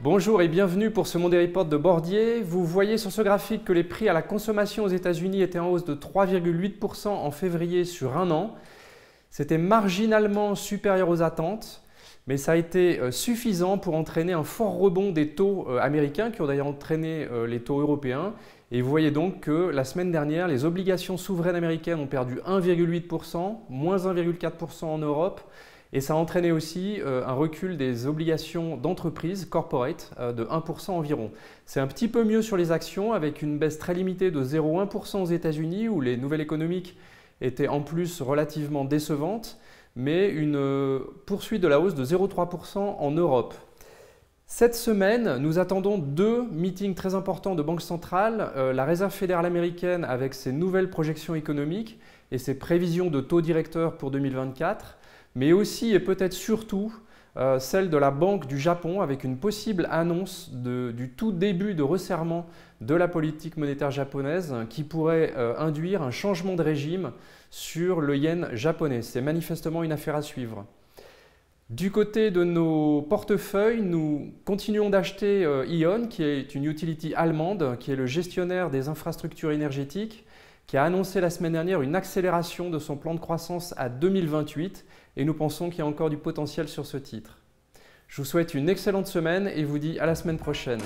Bonjour et bienvenue pour ce Monde Report de Bordier. Vous voyez sur ce graphique que les prix à la consommation aux États-Unis étaient en hausse de 3,8% en février sur un an. C'était marginalement supérieur aux attentes, mais ça a été euh, suffisant pour entraîner un fort rebond des taux euh, américains qui ont d'ailleurs entraîné euh, les taux européens. Et vous voyez donc que la semaine dernière, les obligations souveraines américaines ont perdu 1,8%, moins 1,4% en Europe et ça a entraîné aussi euh, un recul des obligations d'entreprise, corporate, euh, de 1% environ. C'est un petit peu mieux sur les actions, avec une baisse très limitée de 0,1% aux États-Unis, où les nouvelles économiques étaient en plus relativement décevantes, mais une euh, poursuite de la hausse de 0,3% en Europe. Cette semaine, nous attendons deux meetings très importants de banque centrale, la Réserve fédérale américaine avec ses nouvelles projections économiques et ses prévisions de taux directeurs pour 2024, mais aussi et peut-être surtout euh, celle de la Banque du Japon avec une possible annonce du tout début de resserrement de la politique monétaire japonaise qui pourrait euh, induire un changement de régime sur le yen japonais. C'est manifestement une affaire à suivre. Du côté de nos portefeuilles, nous continuons d'acheter euh, ION, qui est une utility allemande, qui est le gestionnaire des infrastructures énergétiques, qui a annoncé la semaine dernière une accélération de son plan de croissance à 2028 et nous pensons qu'il y a encore du potentiel sur ce titre. Je vous souhaite une excellente semaine et vous dis à la semaine prochaine.